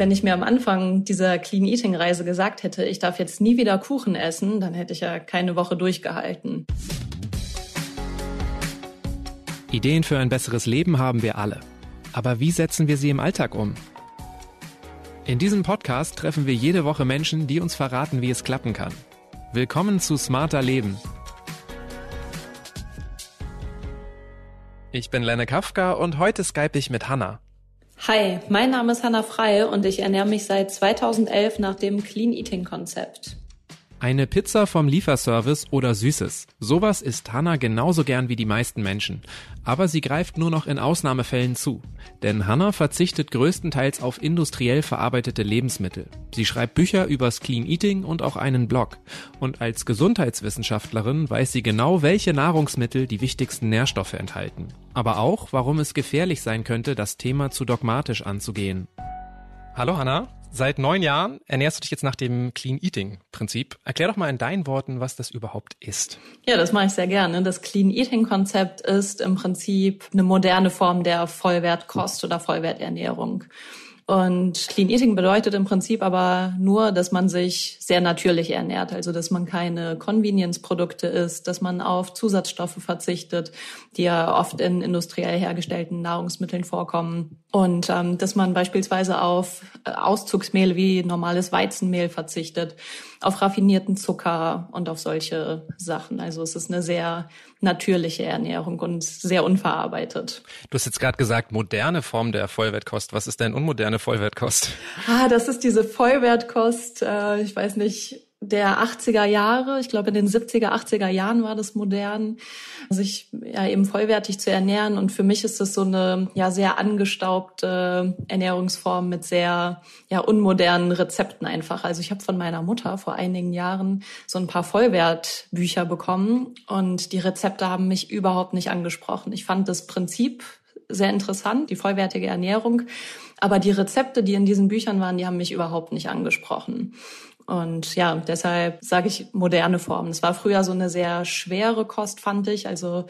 wenn ich mir am Anfang dieser Clean Eating Reise gesagt hätte, ich darf jetzt nie wieder Kuchen essen, dann hätte ich ja keine Woche durchgehalten. Ideen für ein besseres Leben haben wir alle. Aber wie setzen wir sie im Alltag um? In diesem Podcast treffen wir jede Woche Menschen, die uns verraten, wie es klappen kann. Willkommen zu Smarter Leben. Ich bin Lenne Kafka und heute skype ich mit Hanna. Hi, mein Name ist Hanna Frey und ich ernähre mich seit 2011 nach dem Clean Eating Konzept. Eine Pizza vom Lieferservice oder Süßes. Sowas isst Hanna genauso gern wie die meisten Menschen. Aber sie greift nur noch in Ausnahmefällen zu. Denn Hanna verzichtet größtenteils auf industriell verarbeitete Lebensmittel. Sie schreibt Bücher übers Clean Eating und auch einen Blog. Und als Gesundheitswissenschaftlerin weiß sie genau, welche Nahrungsmittel die wichtigsten Nährstoffe enthalten. Aber auch, warum es gefährlich sein könnte, das Thema zu dogmatisch anzugehen. Hallo Hanna. Seit neun Jahren ernährst du dich jetzt nach dem Clean Eating Prinzip. Erklär doch mal in deinen Worten, was das überhaupt ist. Ja, das mache ich sehr gerne. Das Clean Eating Konzept ist im Prinzip eine moderne Form der Vollwertkost oder Vollwerternährung. Und Clean Eating bedeutet im Prinzip aber nur, dass man sich sehr natürlich ernährt, also dass man keine Convenience-Produkte isst, dass man auf Zusatzstoffe verzichtet, die ja oft in industriell hergestellten Nahrungsmitteln vorkommen und ähm, dass man beispielsweise auf äh, Auszugsmehl wie normales Weizenmehl verzichtet, auf raffinierten Zucker und auf solche Sachen. Also es ist eine sehr natürliche Ernährung und sehr unverarbeitet. Du hast jetzt gerade gesagt, moderne Form der Vollwertkost. Was ist denn unmoderne Vollwertkost? Ah, das ist diese Vollwertkost, äh, ich weiß nicht, der 80er Jahre, ich glaube in den 70er, 80er Jahren war das modern, sich ja eben vollwertig zu ernähren. Und für mich ist das so eine ja sehr angestaubte Ernährungsform mit sehr ja unmodernen Rezepten einfach. Also ich habe von meiner Mutter vor einigen Jahren so ein paar Vollwertbücher bekommen und die Rezepte haben mich überhaupt nicht angesprochen. Ich fand das Prinzip sehr interessant, die vollwertige Ernährung. Aber die Rezepte, die in diesen Büchern waren, die haben mich überhaupt nicht angesprochen. Und ja, deshalb sage ich moderne Formen. Es war früher so eine sehr schwere Kost, fand ich. Also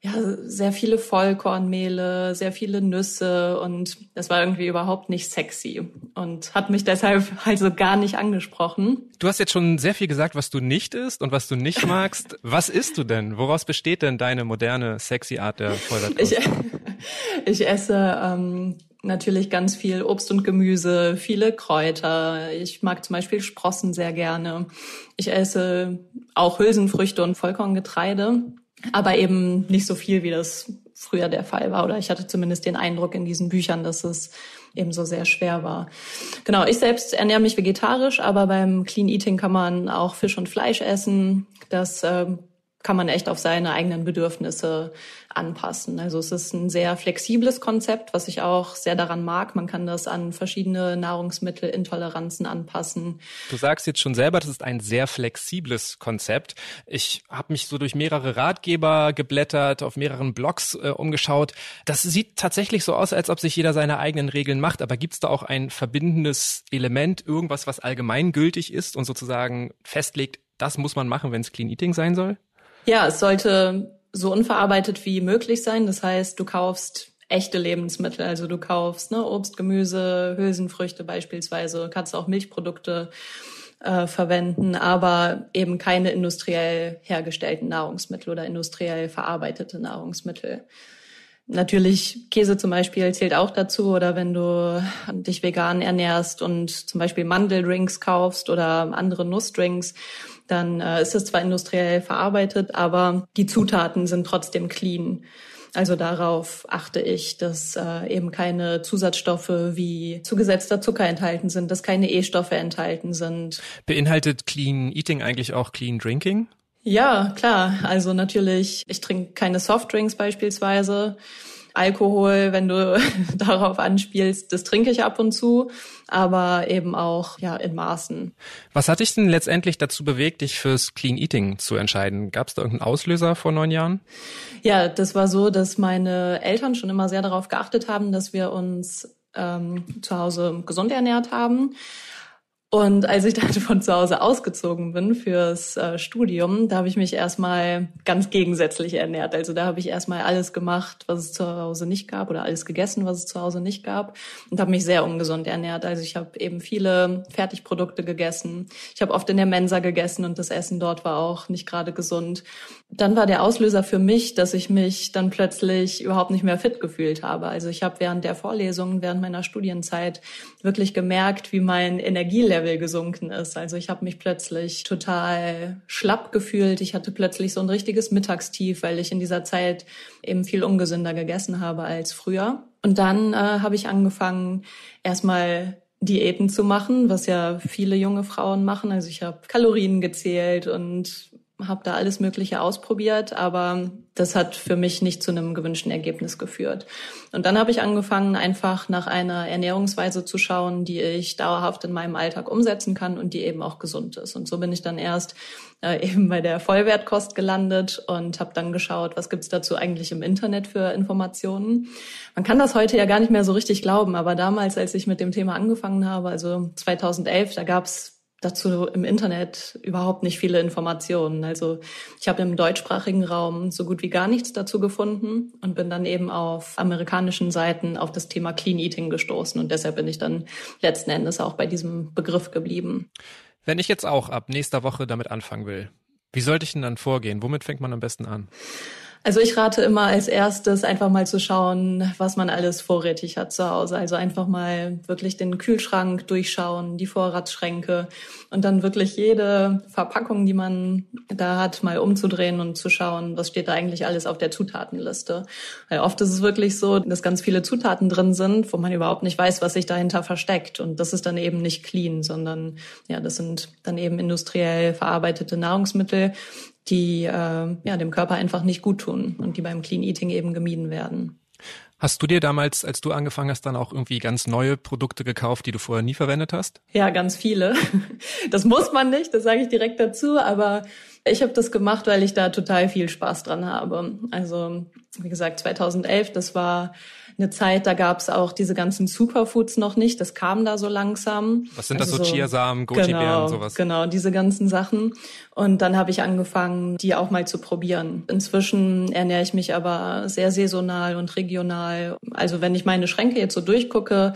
ja, sehr viele Vollkornmehle, sehr viele Nüsse und das war irgendwie überhaupt nicht sexy und hat mich deshalb also gar nicht angesprochen. Du hast jetzt schon sehr viel gesagt, was du nicht isst und was du nicht magst. was isst du denn? Woraus besteht denn deine moderne, sexy Art der Vollkornkost? Ich, ich esse ähm, natürlich ganz viel Obst und Gemüse, viele Kräuter. Ich mag zum Beispiel Sprossen sehr gerne. Ich esse auch Hülsenfrüchte und Vollkorngetreide, aber eben nicht so viel, wie das früher der Fall war. Oder ich hatte zumindest den Eindruck in diesen Büchern, dass es eben so sehr schwer war. Genau, ich selbst ernähre mich vegetarisch, aber beim Clean Eating kann man auch Fisch und Fleisch essen. Das äh, kann man echt auf seine eigenen Bedürfnisse anpassen. Also es ist ein sehr flexibles Konzept, was ich auch sehr daran mag. Man kann das an verschiedene Nahrungsmittelintoleranzen anpassen. Du sagst jetzt schon selber, das ist ein sehr flexibles Konzept. Ich habe mich so durch mehrere Ratgeber geblättert, auf mehreren Blogs äh, umgeschaut. Das sieht tatsächlich so aus, als ob sich jeder seine eigenen Regeln macht. Aber gibt es da auch ein verbindendes Element, irgendwas, was allgemeingültig ist und sozusagen festlegt, das muss man machen, wenn es Clean Eating sein soll? Ja, es sollte so unverarbeitet wie möglich sein. Das heißt, du kaufst echte Lebensmittel. Also du kaufst ne, Obst, Gemüse, Hülsenfrüchte beispielsweise, kannst auch Milchprodukte äh, verwenden, aber eben keine industriell hergestellten Nahrungsmittel oder industriell verarbeitete Nahrungsmittel. Natürlich Käse zum Beispiel zählt auch dazu oder wenn du dich vegan ernährst und zum Beispiel Mandeldrinks kaufst oder andere Nussdrinks, dann äh, ist es zwar industriell verarbeitet, aber die Zutaten sind trotzdem clean. Also darauf achte ich, dass äh, eben keine Zusatzstoffe wie zugesetzter Zucker enthalten sind, dass keine E-Stoffe enthalten sind. Beinhaltet Clean Eating eigentlich auch Clean Drinking? Ja, klar. Also natürlich, ich trinke keine Softdrinks beispielsweise. Alkohol, wenn du darauf anspielst, das trinke ich ab und zu, aber eben auch ja in Maßen. Was hat dich denn letztendlich dazu bewegt, dich fürs Clean Eating zu entscheiden? Gab es da irgendeinen Auslöser vor neun Jahren? Ja, das war so, dass meine Eltern schon immer sehr darauf geachtet haben, dass wir uns ähm, zu Hause gesund ernährt haben. Und als ich dann von zu Hause ausgezogen bin fürs äh, Studium, da habe ich mich erstmal ganz gegensätzlich ernährt. Also da habe ich erstmal alles gemacht, was es zu Hause nicht gab oder alles gegessen, was es zu Hause nicht gab und habe mich sehr ungesund ernährt. Also ich habe eben viele Fertigprodukte gegessen. Ich habe oft in der Mensa gegessen und das Essen dort war auch nicht gerade gesund. Dann war der Auslöser für mich, dass ich mich dann plötzlich überhaupt nicht mehr fit gefühlt habe. Also ich habe während der Vorlesungen, während meiner Studienzeit wirklich gemerkt, wie mein Energielevel Level gesunken ist. Also ich habe mich plötzlich total schlapp gefühlt. Ich hatte plötzlich so ein richtiges Mittagstief, weil ich in dieser Zeit eben viel ungesünder gegessen habe als früher. Und dann äh, habe ich angefangen, erstmal Diäten zu machen, was ja viele junge Frauen machen. Also ich habe Kalorien gezählt und habe da alles Mögliche ausprobiert, aber das hat für mich nicht zu einem gewünschten Ergebnis geführt. Und dann habe ich angefangen, einfach nach einer Ernährungsweise zu schauen, die ich dauerhaft in meinem Alltag umsetzen kann und die eben auch gesund ist. Und so bin ich dann erst äh, eben bei der Vollwertkost gelandet und habe dann geschaut, was gibt's dazu eigentlich im Internet für Informationen. Man kann das heute ja gar nicht mehr so richtig glauben, aber damals, als ich mit dem Thema angefangen habe, also 2011, da gab's dazu im Internet überhaupt nicht viele Informationen. Also ich habe im deutschsprachigen Raum so gut wie gar nichts dazu gefunden und bin dann eben auf amerikanischen Seiten auf das Thema Clean Eating gestoßen und deshalb bin ich dann letzten Endes auch bei diesem Begriff geblieben. Wenn ich jetzt auch ab nächster Woche damit anfangen will, wie sollte ich denn dann vorgehen? Womit fängt man am besten an? Also ich rate immer als erstes einfach mal zu schauen, was man alles vorrätig hat zu Hause. Also einfach mal wirklich den Kühlschrank durchschauen, die Vorratsschränke und dann wirklich jede Verpackung, die man da hat, mal umzudrehen und zu schauen, was steht da eigentlich alles auf der Zutatenliste. Weil oft ist es wirklich so, dass ganz viele Zutaten drin sind, wo man überhaupt nicht weiß, was sich dahinter versteckt. Und das ist dann eben nicht clean, sondern ja, das sind dann eben industriell verarbeitete Nahrungsmittel, die äh, ja, dem Körper einfach nicht gut tun und die beim Clean Eating eben gemieden werden. Hast du dir damals, als du angefangen hast, dann auch irgendwie ganz neue Produkte gekauft, die du vorher nie verwendet hast? Ja, ganz viele. Das muss man nicht, das sage ich direkt dazu, aber ich habe das gemacht, weil ich da total viel Spaß dran habe. Also, wie gesagt, 2011, das war eine Zeit, da gab es auch diese ganzen Superfoods noch nicht. Das kam da so langsam. Was sind also das so, also Chiasamen, Goji-Beeren genau, sowas? Genau, diese ganzen Sachen. Und dann habe ich angefangen, die auch mal zu probieren. Inzwischen ernähre ich mich aber sehr saisonal und regional. Also wenn ich meine Schränke jetzt so durchgucke,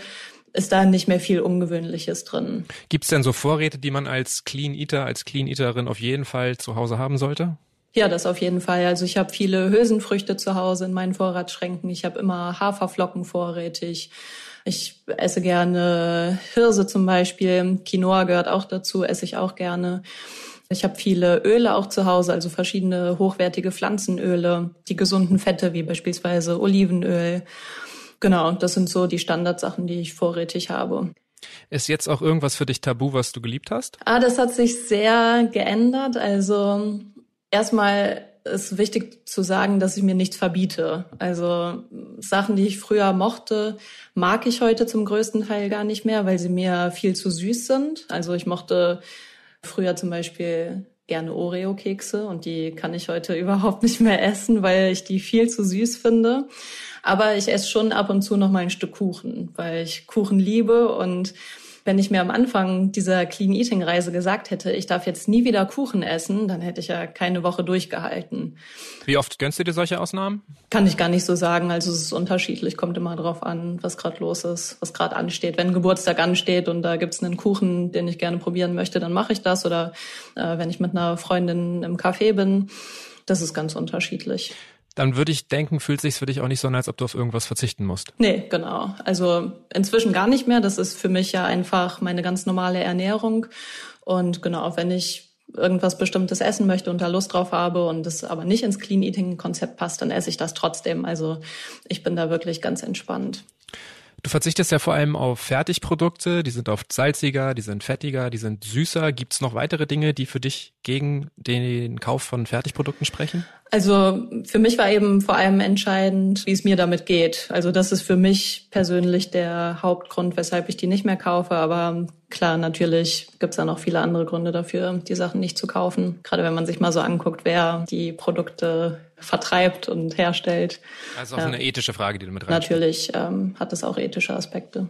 ist da nicht mehr viel Ungewöhnliches drin. Gibt es denn so Vorräte, die man als Clean Eater, als Clean Eaterin auf jeden Fall zu Hause haben sollte? Ja, das auf jeden Fall. Also ich habe viele Hülsenfrüchte zu Hause in meinen Vorratsschränken. Ich habe immer Haferflocken vorrätig. Ich esse gerne Hirse zum Beispiel. Quinoa gehört auch dazu, esse ich auch gerne. Ich habe viele Öle auch zu Hause, also verschiedene hochwertige Pflanzenöle, die gesunden Fette wie beispielsweise Olivenöl. Genau, das sind so die Standardsachen, die ich vorrätig habe. Ist jetzt auch irgendwas für dich tabu, was du geliebt hast? Ah, das hat sich sehr geändert. Also erstmal ist wichtig zu sagen, dass ich mir nichts verbiete. Also Sachen, die ich früher mochte, mag ich heute zum größten Teil gar nicht mehr, weil sie mir viel zu süß sind. Also ich mochte früher zum Beispiel gerne Oreo-Kekse und die kann ich heute überhaupt nicht mehr essen, weil ich die viel zu süß finde. Aber ich esse schon ab und zu noch mal ein Stück Kuchen, weil ich Kuchen liebe und wenn ich mir am Anfang dieser Clean Eating Reise gesagt hätte, ich darf jetzt nie wieder Kuchen essen, dann hätte ich ja keine Woche durchgehalten. Wie oft gönnst du dir solche Ausnahmen? Kann ich gar nicht so sagen. Also es ist unterschiedlich, kommt immer darauf an, was gerade los ist, was gerade ansteht. Wenn Geburtstag ansteht und da gibt es einen Kuchen, den ich gerne probieren möchte, dann mache ich das. Oder äh, wenn ich mit einer Freundin im Café bin, das ist ganz unterschiedlich dann würde ich denken, fühlt sich für dich auch nicht so an, als ob du auf irgendwas verzichten musst. Nee, genau. Also inzwischen gar nicht mehr. Das ist für mich ja einfach meine ganz normale Ernährung. Und genau, wenn ich irgendwas Bestimmtes essen möchte und da Lust drauf habe und das aber nicht ins Clean Eating Konzept passt, dann esse ich das trotzdem. Also ich bin da wirklich ganz entspannt. Du verzichtest ja vor allem auf Fertigprodukte, die sind oft salziger, die sind fettiger, die sind süßer. Gibt es noch weitere Dinge, die für dich gegen den Kauf von Fertigprodukten sprechen? Also für mich war eben vor allem entscheidend, wie es mir damit geht. Also das ist für mich persönlich der Hauptgrund, weshalb ich die nicht mehr kaufe. Aber klar, natürlich gibt es da noch viele andere Gründe dafür, die Sachen nicht zu kaufen. Gerade wenn man sich mal so anguckt, wer die Produkte vertreibt und herstellt. Das also ist auch ja. eine ethische Frage, die du mit rein Natürlich ähm, hat das auch ethische Aspekte.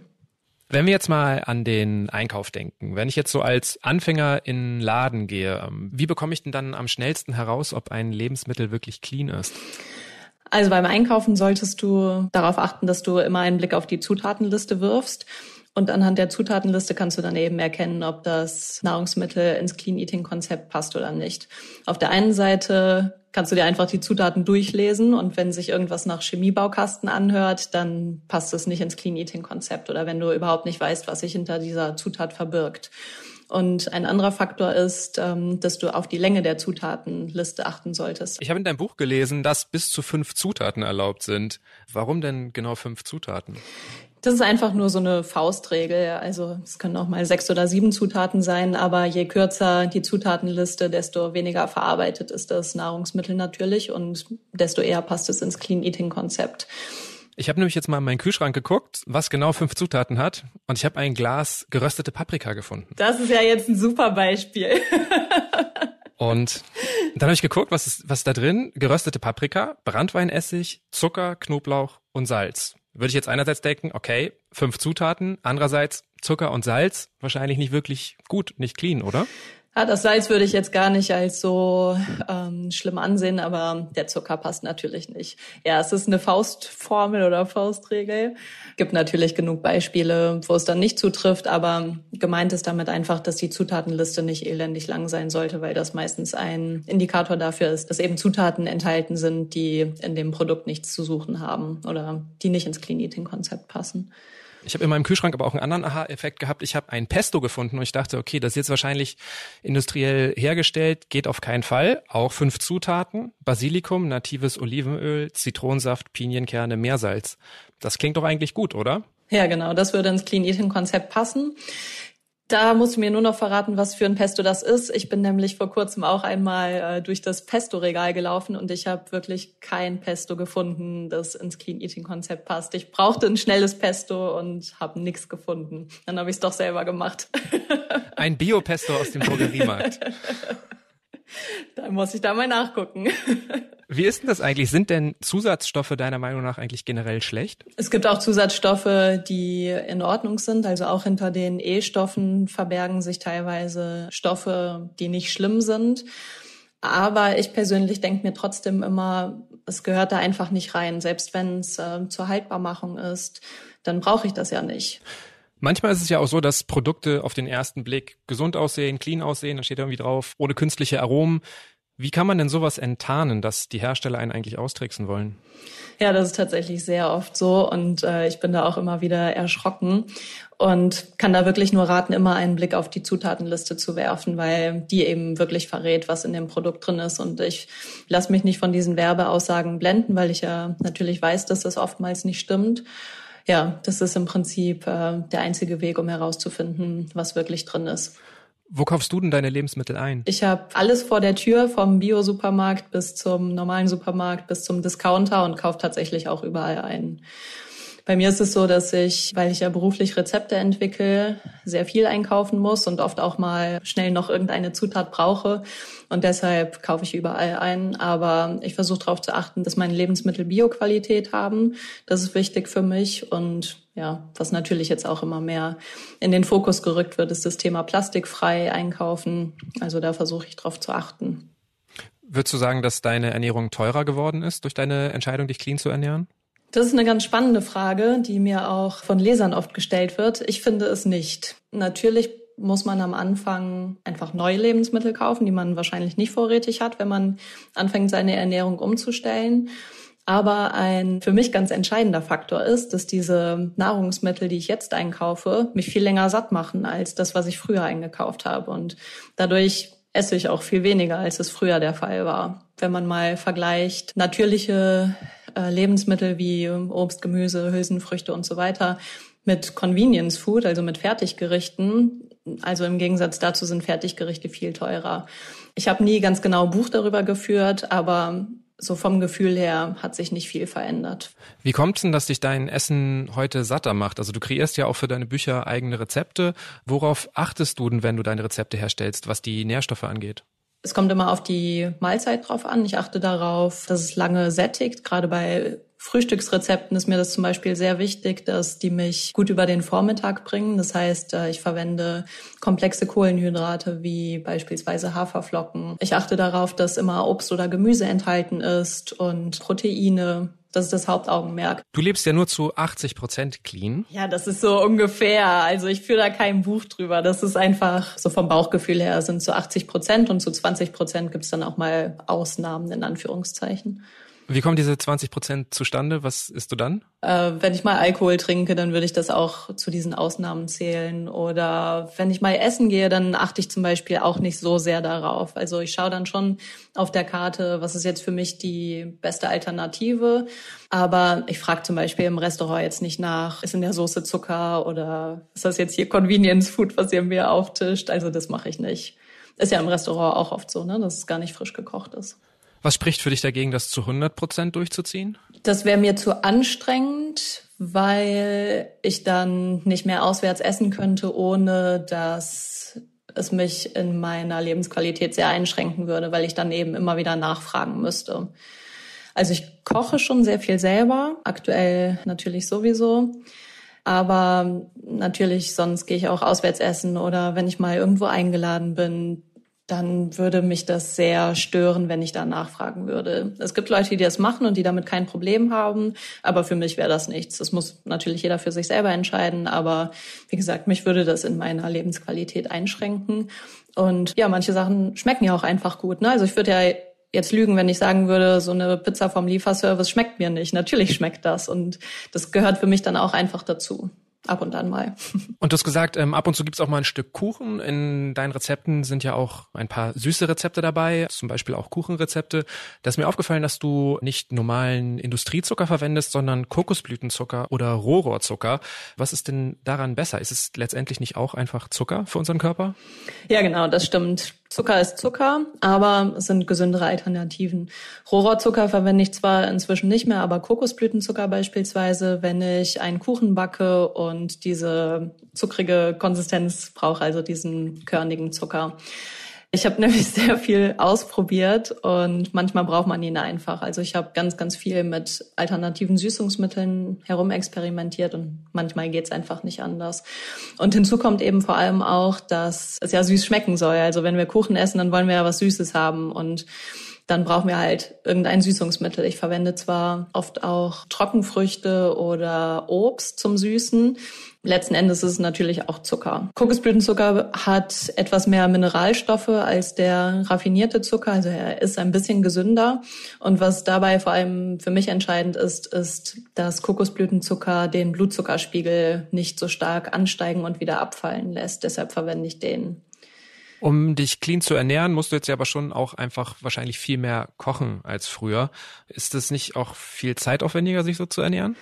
Wenn wir jetzt mal an den Einkauf denken, wenn ich jetzt so als Anfänger in Laden gehe, ähm, wie bekomme ich denn dann am schnellsten heraus, ob ein Lebensmittel wirklich clean ist? Also beim Einkaufen solltest du darauf achten, dass du immer einen Blick auf die Zutatenliste wirfst und anhand der Zutatenliste kannst du dann eben erkennen, ob das Nahrungsmittel ins Clean Eating Konzept passt oder nicht. Auf der einen Seite kannst du dir einfach die Zutaten durchlesen und wenn sich irgendwas nach Chemiebaukasten anhört, dann passt es nicht ins Clean Eating Konzept oder wenn du überhaupt nicht weißt, was sich hinter dieser Zutat verbirgt. Und ein anderer Faktor ist, ähm, dass du auf die Länge der Zutatenliste achten solltest. Ich habe in deinem Buch gelesen, dass bis zu fünf Zutaten erlaubt sind. Warum denn genau fünf Zutaten? Das ist einfach nur so eine Faustregel. Also es können auch mal sechs oder sieben Zutaten sein, aber je kürzer die Zutatenliste, desto weniger verarbeitet ist das Nahrungsmittel natürlich und desto eher passt es ins Clean Eating Konzept. Ich habe nämlich jetzt mal in meinen Kühlschrank geguckt, was genau fünf Zutaten hat, und ich habe ein Glas geröstete Paprika gefunden. Das ist ja jetzt ein super Beispiel. und dann habe ich geguckt, was ist was ist da drin? Geröstete Paprika, Brandweinessig, Zucker, Knoblauch und Salz würde ich jetzt einerseits denken, okay, fünf Zutaten, andererseits Zucker und Salz, wahrscheinlich nicht wirklich gut, nicht clean, oder? Ja, das Salz würde ich jetzt gar nicht als so ähm, schlimm ansehen, aber der Zucker passt natürlich nicht. Ja, es ist eine Faustformel oder Faustregel. Gibt natürlich genug Beispiele, wo es dann nicht zutrifft, aber gemeint ist damit einfach, dass die Zutatenliste nicht elendig lang sein sollte, weil das meistens ein Indikator dafür ist, dass eben Zutaten enthalten sind, die in dem Produkt nichts zu suchen haben oder die nicht ins Clean Eating Konzept passen. Ich habe in meinem Kühlschrank aber auch einen anderen Aha-Effekt gehabt. Ich habe ein Pesto gefunden und ich dachte, okay, das ist jetzt wahrscheinlich industriell hergestellt, geht auf keinen Fall. Auch fünf Zutaten, Basilikum, natives Olivenöl, Zitronensaft, Pinienkerne, Meersalz. Das klingt doch eigentlich gut, oder? Ja, genau, das würde ins Clean Eating Konzept passen. Da musst du mir nur noch verraten, was für ein Pesto das ist. Ich bin nämlich vor kurzem auch einmal äh, durch das Pesto-Regal gelaufen und ich habe wirklich kein Pesto gefunden, das ins Clean Eating-Konzept passt. Ich brauchte ein schnelles Pesto und habe nichts gefunden. Dann habe ich es doch selber gemacht. Ein Bio-Pesto aus dem Drogeriemarkt. Dann muss ich da mal nachgucken. Wie ist denn das eigentlich? Sind denn Zusatzstoffe deiner Meinung nach eigentlich generell schlecht? Es gibt auch Zusatzstoffe, die in Ordnung sind. Also auch hinter den E-Stoffen verbergen sich teilweise Stoffe, die nicht schlimm sind. Aber ich persönlich denke mir trotzdem immer, es gehört da einfach nicht rein. Selbst wenn es äh, zur Haltbarmachung ist, dann brauche ich das ja nicht. Manchmal ist es ja auch so, dass Produkte auf den ersten Blick gesund aussehen, clean aussehen, dann steht irgendwie drauf, ohne künstliche Aromen. Wie kann man denn sowas enttarnen, dass die Hersteller einen eigentlich austricksen wollen? Ja, das ist tatsächlich sehr oft so und äh, ich bin da auch immer wieder erschrocken und kann da wirklich nur raten, immer einen Blick auf die Zutatenliste zu werfen, weil die eben wirklich verrät, was in dem Produkt drin ist. Und ich lasse mich nicht von diesen Werbeaussagen blenden, weil ich ja natürlich weiß, dass das oftmals nicht stimmt ja, das ist im Prinzip äh, der einzige Weg, um herauszufinden, was wirklich drin ist. Wo kaufst du denn deine Lebensmittel ein? Ich habe alles vor der Tür, vom Bio-Supermarkt bis zum normalen Supermarkt bis zum Discounter und kaufe tatsächlich auch überall ein. Bei mir ist es so, dass ich, weil ich ja beruflich Rezepte entwickle, sehr viel einkaufen muss und oft auch mal schnell noch irgendeine Zutat brauche. Und deshalb kaufe ich überall ein. Aber ich versuche darauf zu achten, dass meine Lebensmittel Bioqualität haben. Das ist wichtig für mich. Und ja, was natürlich jetzt auch immer mehr in den Fokus gerückt wird, ist das Thema plastikfrei einkaufen. Also da versuche ich darauf zu achten. Würdest du sagen, dass deine Ernährung teurer geworden ist durch deine Entscheidung, dich clean zu ernähren? Das ist eine ganz spannende Frage, die mir auch von Lesern oft gestellt wird. Ich finde es nicht. Natürlich muss man am Anfang einfach neue Lebensmittel kaufen, die man wahrscheinlich nicht vorrätig hat, wenn man anfängt, seine Ernährung umzustellen. Aber ein für mich ganz entscheidender Faktor ist, dass diese Nahrungsmittel, die ich jetzt einkaufe, mich viel länger satt machen als das, was ich früher eingekauft habe. Und dadurch esse ich auch viel weniger, als es früher der Fall war. Wenn man mal vergleicht natürliche äh, Lebensmittel wie Obst, Gemüse, Hülsenfrüchte und so weiter mit Convenience Food, also mit Fertiggerichten. Also im Gegensatz dazu sind Fertiggerichte viel teurer. Ich habe nie ganz genau ein Buch darüber geführt, aber so vom Gefühl her hat sich nicht viel verändert. Wie kommt es denn, dass dich dein Essen heute satter macht? Also du kreierst ja auch für deine Bücher eigene Rezepte. Worauf achtest du denn, wenn du deine Rezepte herstellst, was die Nährstoffe angeht? Es kommt immer auf die Mahlzeit drauf an. Ich achte darauf, dass es lange sättigt. Gerade bei Frühstücksrezepten ist mir das zum Beispiel sehr wichtig, dass die mich gut über den Vormittag bringen. Das heißt, äh, ich verwende komplexe Kohlenhydrate wie beispielsweise Haferflocken. Ich achte darauf, dass immer Obst oder Gemüse enthalten ist und Proteine. Das ist das Hauptaugenmerk. Du lebst ja nur zu 80 Prozent clean. Ja, das ist so ungefähr. Also ich führe da kein Buch drüber. Das ist einfach so vom Bauchgefühl her sind zu 80 Prozent und zu 20 Prozent gibt es dann auch mal Ausnahmen in Anführungszeichen. Wie kommen diese 20 Prozent zustande? Was isst du dann? Äh, wenn ich mal Alkohol trinke, dann würde ich das auch zu diesen Ausnahmen zählen. Oder wenn ich mal essen gehe, dann achte ich zum Beispiel auch nicht so sehr darauf. Also ich schaue dann schon auf der Karte, was ist jetzt für mich die beste Alternative. Aber ich frage zum Beispiel im Restaurant jetzt nicht nach, ist in der Soße Zucker oder ist das jetzt hier Convenience Food, was ihr mir auftischt? Also das mache ich nicht. Ist ja im Restaurant auch oft so, ne, dass es gar nicht frisch gekocht ist. Was spricht für dich dagegen, das zu 100 Prozent durchzuziehen? Das wäre mir zu anstrengend, weil ich dann nicht mehr auswärts essen könnte, ohne dass es mich in meiner Lebensqualität sehr einschränken würde, weil ich dann eben immer wieder nachfragen müsste. Also ich koche schon sehr viel selber, aktuell natürlich sowieso. Aber natürlich, sonst gehe ich auch auswärts essen oder wenn ich mal irgendwo eingeladen bin, dann würde mich das sehr stören, wenn ich da nachfragen würde. Es gibt Leute, die das machen und die damit kein Problem haben, aber für mich wäre das nichts. Das muss natürlich jeder für sich selber entscheiden, aber wie gesagt, mich würde das in meiner Lebensqualität einschränken. Und ja, manche Sachen schmecken ja auch einfach gut. Ne? Also ich würde ja jetzt lügen, wenn ich sagen würde, so eine Pizza vom Lieferservice schmeckt mir nicht. Natürlich schmeckt das und das gehört für mich dann auch einfach dazu ab und an mal. Und du hast gesagt, ähm, ab und zu gibt's auch mal ein Stück Kuchen. In deinen Rezepten sind ja auch ein paar süße Rezepte dabei, zum Beispiel auch Kuchenrezepte. Da ist mir aufgefallen, dass du nicht normalen Industriezucker verwendest, sondern Kokosblütenzucker oder Rohrohrzucker. Was ist denn daran besser? Ist es letztendlich nicht auch einfach Zucker für unseren Körper? Ja, genau, das stimmt. Zucker ist Zucker, aber es sind gesündere Alternativen. Rohrzucker verwende ich zwar inzwischen nicht mehr, aber Kokosblütenzucker beispielsweise, wenn ich einen Kuchen backe und diese zuckrige Konsistenz brauche, also diesen körnigen Zucker. Ich habe nämlich sehr viel ausprobiert und manchmal braucht man ihn einfach. Also ich habe ganz, ganz viel mit alternativen Süßungsmitteln herumexperimentiert und manchmal geht's einfach nicht anders. Und hinzu kommt eben vor allem auch, dass es ja süß schmecken soll. Also wenn wir Kuchen essen, dann wollen wir ja was Süßes haben und dann brauchen wir halt irgendein Süßungsmittel. Ich verwende zwar oft auch Trockenfrüchte oder Obst zum Süßen, Letzten Endes ist es natürlich auch Zucker. Kokosblütenzucker hat etwas mehr Mineralstoffe als der raffinierte Zucker, also er ist ein bisschen gesünder. Und was dabei vor allem für mich entscheidend ist, ist, dass Kokosblütenzucker den Blutzuckerspiegel nicht so stark ansteigen und wieder abfallen lässt. Deshalb verwende ich den. Um dich clean zu ernähren, musst du jetzt ja aber schon auch einfach wahrscheinlich viel mehr kochen als früher. Ist es nicht auch viel zeitaufwendiger, sich so zu ernähren?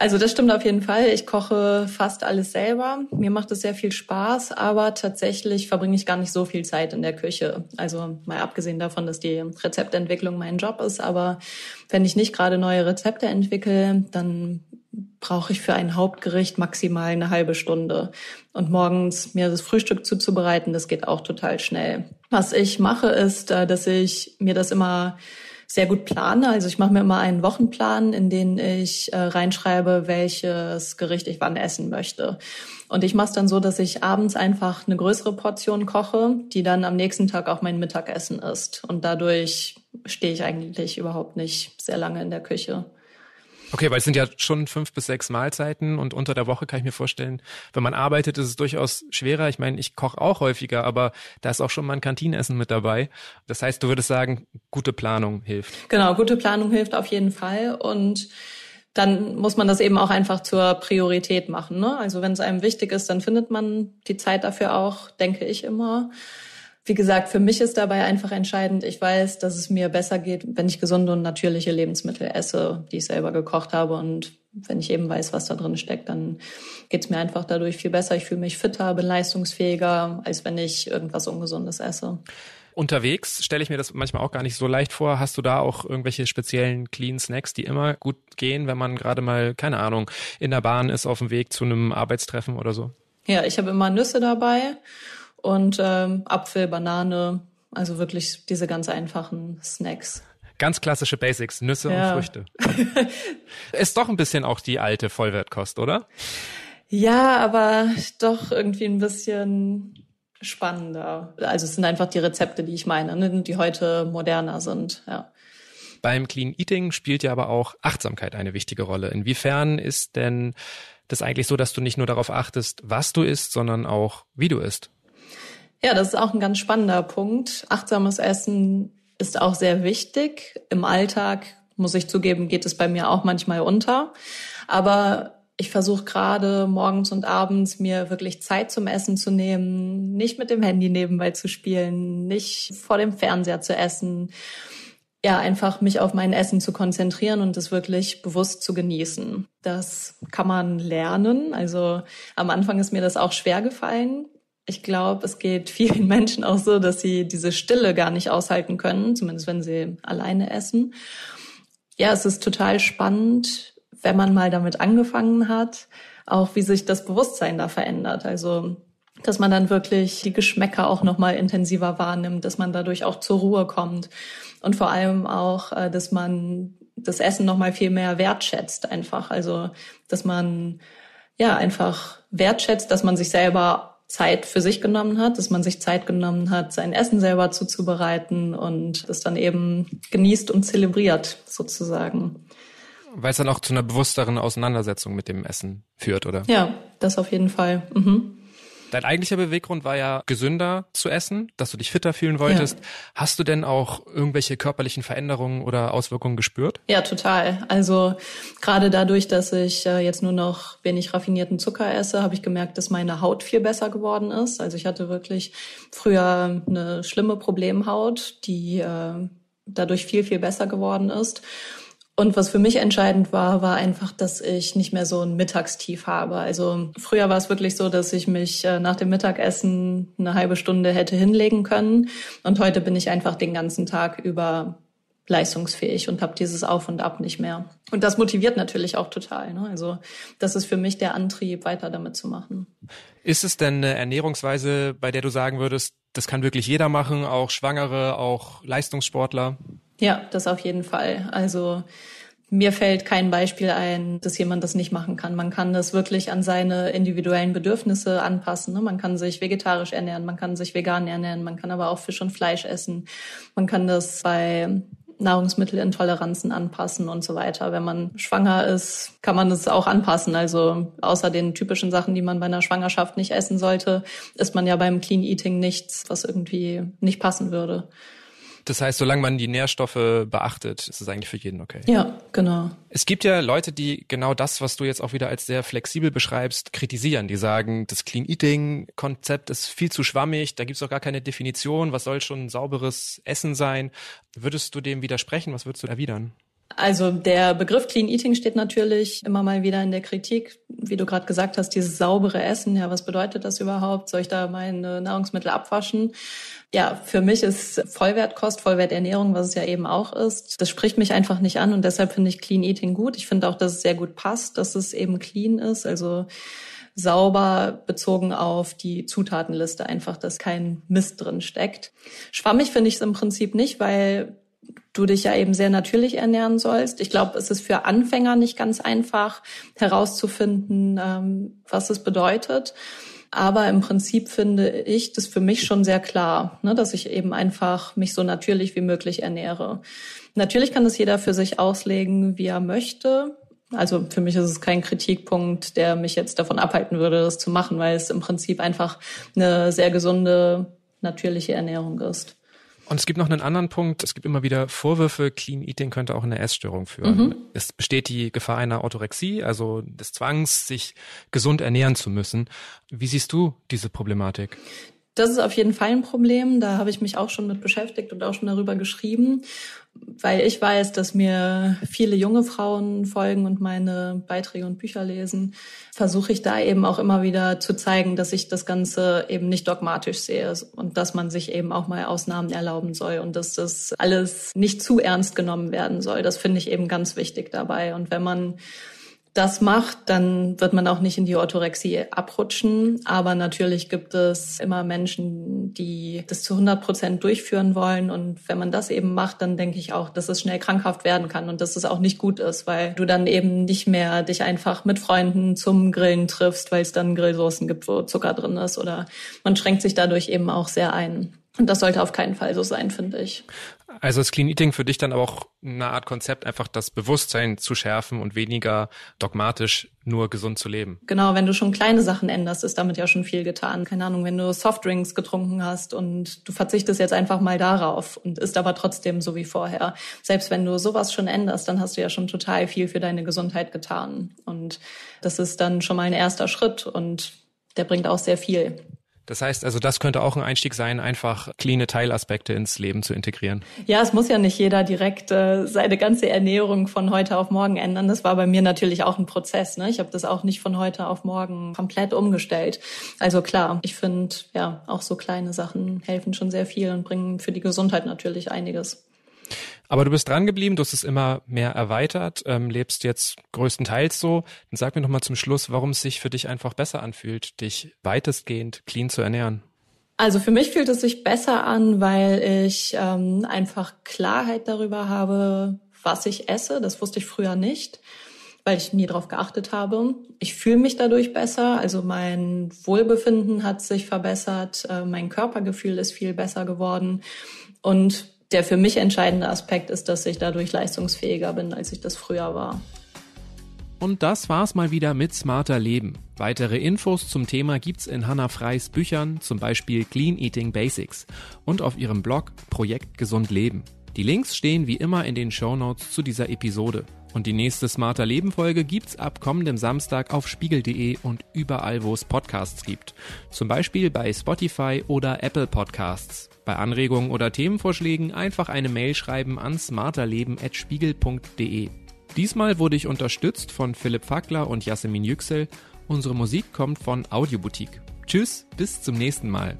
Also das stimmt auf jeden Fall. Ich koche fast alles selber. Mir macht es sehr viel Spaß, aber tatsächlich verbringe ich gar nicht so viel Zeit in der Küche. Also mal abgesehen davon, dass die Rezeptentwicklung mein Job ist, aber wenn ich nicht gerade neue Rezepte entwickle, dann brauche ich für ein Hauptgericht maximal eine halbe Stunde. Und morgens mir das Frühstück zuzubereiten, das geht auch total schnell. Was ich mache, ist, äh, dass ich mir das immer sehr gut plane. Also ich mache mir immer einen Wochenplan, in den ich äh, reinschreibe, welches Gericht ich wann essen möchte. Und ich mache es dann so, dass ich abends einfach eine größere Portion koche, die dann am nächsten Tag auch mein Mittagessen ist. Und dadurch stehe ich eigentlich überhaupt nicht sehr lange in der Küche. Okay, weil es sind ja schon fünf bis sechs Mahlzeiten und unter der Woche kann ich mir vorstellen, wenn man arbeitet, ist es durchaus schwerer. Ich meine, ich koche auch häufiger, aber da ist auch schon mal ein Kantinenessen mit dabei. Das heißt, du würdest sagen, gute Planung hilft. Genau, gute Planung hilft auf jeden Fall und dann muss man das eben auch einfach zur Priorität machen. Ne? Also wenn es einem wichtig ist, dann findet man die Zeit dafür auch, denke ich immer wie gesagt, für mich ist dabei einfach entscheidend, ich weiß, dass es mir besser geht, wenn ich gesunde und natürliche Lebensmittel esse, die ich selber gekocht habe. Und wenn ich eben weiß, was da drin steckt, dann geht es mir einfach dadurch viel besser. Ich fühle mich fitter, bin leistungsfähiger, als wenn ich irgendwas Ungesundes esse. Unterwegs stelle ich mir das manchmal auch gar nicht so leicht vor. Hast du da auch irgendwelche speziellen Clean Snacks, die immer gut gehen, wenn man gerade mal, keine Ahnung, in der Bahn ist, auf dem Weg zu einem Arbeitstreffen oder so? Ja, ich habe immer Nüsse dabei und ähm, Apfel, Banane, also wirklich diese ganz einfachen Snacks. Ganz klassische Basics, Nüsse ja. und Früchte. Ist doch ein bisschen auch die alte Vollwertkost, oder? Ja, aber doch irgendwie ein bisschen spannender. Also es sind einfach die Rezepte, die ich meine, ne, die heute moderner sind, ja. Beim Clean Eating spielt ja aber auch Achtsamkeit eine wichtige Rolle. Inwiefern ist denn das eigentlich so, dass du nicht nur darauf achtest, was du isst, sondern auch wie du isst? Ja, das ist auch ein ganz spannender Punkt. Achtsames Essen ist auch sehr wichtig. Im Alltag, muss ich zugeben, geht es bei mir auch manchmal unter. Aber ich versuche gerade morgens und abends mir wirklich Zeit zum Essen zu nehmen, nicht mit dem Handy nebenbei zu spielen, nicht vor dem Fernseher zu essen. Ja, einfach mich auf mein Essen zu konzentrieren und es wirklich bewusst zu genießen. Das kann man lernen. Also am Anfang ist mir das auch schwer gefallen ich glaube, es geht vielen Menschen auch so, dass sie diese Stille gar nicht aushalten können, zumindest wenn sie alleine essen. Ja, es ist total spannend, wenn man mal damit angefangen hat, auch wie sich das Bewusstsein da verändert. Also, dass man dann wirklich die Geschmäcker auch nochmal intensiver wahrnimmt, dass man dadurch auch zur Ruhe kommt und vor allem auch, äh, dass man das Essen nochmal viel mehr wertschätzt einfach. Also, dass man ja einfach wertschätzt, dass man sich selber Zeit für sich genommen hat, dass man sich Zeit genommen hat, sein Essen selber zuzubereiten und es dann eben genießt und zelebriert sozusagen. Weil es dann auch zu einer bewussteren Auseinandersetzung mit dem Essen führt, oder? Ja, das auf jeden Fall. Mhm. Dein eigentlicher Beweggrund war ja, gesünder zu essen, dass du dich fitter fühlen wolltest. Ja. Hast du denn auch irgendwelche körperlichen Veränderungen oder Auswirkungen gespürt? Ja, total. Also gerade dadurch, dass ich äh, jetzt nur noch wenig raffinierten Zucker esse, habe ich gemerkt, dass meine Haut viel besser geworden ist. Also ich hatte wirklich früher eine schlimme Problemhaut, die äh, dadurch viel, viel besser geworden ist. Und was für mich entscheidend war, war einfach, dass ich nicht mehr so ein Mittagstief habe. Also früher war es wirklich so, dass ich mich äh, nach dem Mittagessen eine halbe Stunde hätte hinlegen können. Und heute bin ich einfach den ganzen Tag über leistungsfähig und habe dieses Auf und Ab nicht mehr. Und das motiviert natürlich auch total. Ne? Also das ist für mich der Antrieb, weiter damit zu machen. Ist es denn eine Ernährungsweise, bei der du sagen würdest, das kann wirklich jeder machen, auch Schwangere, auch Leistungssportler? Ja, das auf jeden Fall. Also mir fällt kein Beispiel ein, dass jemand das nicht machen kann. Man kann das wirklich an seine individuellen Bedürfnisse anpassen. Ne? Man kann sich vegetarisch ernähren, man kann sich vegan ernähren, man kann aber auch Fisch und Fleisch essen. Man kann das bei Nahrungsmittelintoleranzen anpassen und so weiter. Wenn man schwanger ist, kann man das auch anpassen. Also außer den typischen Sachen, die man bei einer Schwangerschaft nicht essen sollte, ist man ja beim Clean Eating nichts, was irgendwie nicht passen würde. Das heißt, solange man die Nährstoffe beachtet, ist es eigentlich für jeden okay. Ja, genau. Es gibt ja Leute, die genau das, was du jetzt auch wieder als sehr flexibel beschreibst, kritisieren. Die sagen, das Clean Eating Konzept ist viel zu schwammig, da gibt's doch gar keine Definition, was soll schon sauberes Essen sein? Würdest du dem widersprechen? Was würdest du erwidern? Also der Begriff Clean Eating steht natürlich immer mal wieder in der Kritik. Wie du gerade gesagt hast, dieses saubere Essen, ja, was bedeutet das überhaupt? Soll ich da meine Nahrungsmittel abwaschen? Ja, für mich ist Vollwertkost, Vollwerternährung, was es ja eben auch ist, das spricht mich einfach nicht an und deshalb finde ich Clean Eating gut. Ich finde auch, dass es sehr gut passt, dass es eben clean ist, also sauber bezogen auf die Zutatenliste einfach, dass kein Mist drin steckt. Schwammig finde ich es im Prinzip nicht, weil du dich ja eben sehr natürlich ernähren sollst. Ich glaube, es ist für Anfänger nicht ganz einfach herauszufinden, ähm, was es bedeutet. Aber im Prinzip finde ich das für mich schon sehr klar, ne, dass ich eben einfach mich so natürlich wie möglich ernähre. Natürlich kann das jeder für sich auslegen, wie er möchte. Also für mich ist es kein Kritikpunkt, der mich jetzt davon abhalten würde, das zu machen, weil es im Prinzip einfach eine sehr gesunde, natürliche Ernährung ist. Und es gibt noch einen anderen Punkt. Es gibt immer wieder Vorwürfe, Clean Eating könnte auch in eine Essstörung führen. Mhm. Es besteht die Gefahr einer Autorexie, also des Zwangs, sich gesund ernähren zu müssen. Wie siehst du diese Problematik? Das ist auf jeden Fall ein Problem. Da habe ich mich auch schon mit beschäftigt und auch schon darüber geschrieben, weil ich weiß, dass mir viele junge Frauen folgen und meine Beiträge und Bücher lesen. Versuche ich da eben auch immer wieder zu zeigen, dass ich das Ganze eben nicht dogmatisch sehe und dass man sich eben auch mal Ausnahmen erlauben soll und dass das alles nicht zu ernst genommen werden soll. Das finde ich eben ganz wichtig dabei. Und wenn man das macht, dann wird man auch nicht in die Orthorexie abrutschen. Aber natürlich gibt es immer Menschen, die das zu 100 Prozent durchführen wollen. Und wenn man das eben macht, dann denke ich auch, dass es schnell krankhaft werden kann und dass es auch nicht gut ist, weil du dann eben nicht mehr dich einfach mit Freunden zum Grillen triffst, weil es dann Grillsoßen gibt, wo Zucker drin ist. Oder man schränkt sich dadurch eben auch sehr ein. Und das sollte auf keinen Fall so sein, finde ich. Also ist Clean Eating für dich dann aber auch eine Art Konzept, einfach das Bewusstsein zu schärfen und weniger dogmatisch nur gesund zu leben? Genau, wenn du schon kleine Sachen änderst, ist damit ja schon viel getan. Keine Ahnung, wenn du Softdrinks getrunken hast und du verzichtest jetzt einfach mal darauf und ist aber trotzdem so wie vorher. Selbst wenn du sowas schon änderst, dann hast du ja schon total viel für deine Gesundheit getan. Und das ist dann schon mal ein erster Schritt und der bringt auch sehr viel. Das heißt, also das könnte auch ein Einstieg sein, einfach cleane Teilaspekte ins Leben zu integrieren. Ja, es muss ja nicht jeder direkt äh, seine ganze Ernährung von heute auf morgen ändern. Das war bei mir natürlich auch ein Prozess. Ne? Ich habe das auch nicht von heute auf morgen komplett umgestellt. Also klar, ich finde, ja, auch so kleine Sachen helfen schon sehr viel und bringen für die Gesundheit natürlich einiges. Aber du bist dran geblieben, du hast es immer mehr erweitert, ähm, lebst jetzt größtenteils so. Dann sag mir nochmal zum Schluss, warum es sich für dich einfach besser anfühlt, dich weitestgehend clean zu ernähren. Also für mich fühlt es sich besser an, weil ich ähm, einfach Klarheit darüber habe, was ich esse. Das wusste ich früher nicht, weil ich nie darauf geachtet habe. Ich fühle mich dadurch besser. Also mein Wohlbefinden hat sich verbessert, äh, mein Körpergefühl ist viel besser geworden. Und der für mich entscheidende Aspekt ist, dass ich dadurch leistungsfähiger bin, als ich das früher war. Und das war's mal wieder mit Smarter Leben. Weitere Infos zum Thema gibt's in Hannah Freys Büchern, zum Beispiel Clean Eating Basics und auf ihrem Blog Projekt Gesund Leben. Die Links stehen wie immer in den Show Notes zu dieser Episode. Und die nächste Smarter Leben Folge gibt's ab kommendem Samstag auf spiegel.de und überall, wo es Podcasts gibt. Zum Beispiel bei Spotify oder Apple Podcasts. Bei Anregungen oder Themenvorschlägen einfach eine Mail schreiben an smarterleben.spiegel.de. Diesmal wurde ich unterstützt von Philipp Fackler und Jasmin Yüksel. Unsere Musik kommt von Audioboutique. Tschüss, bis zum nächsten Mal.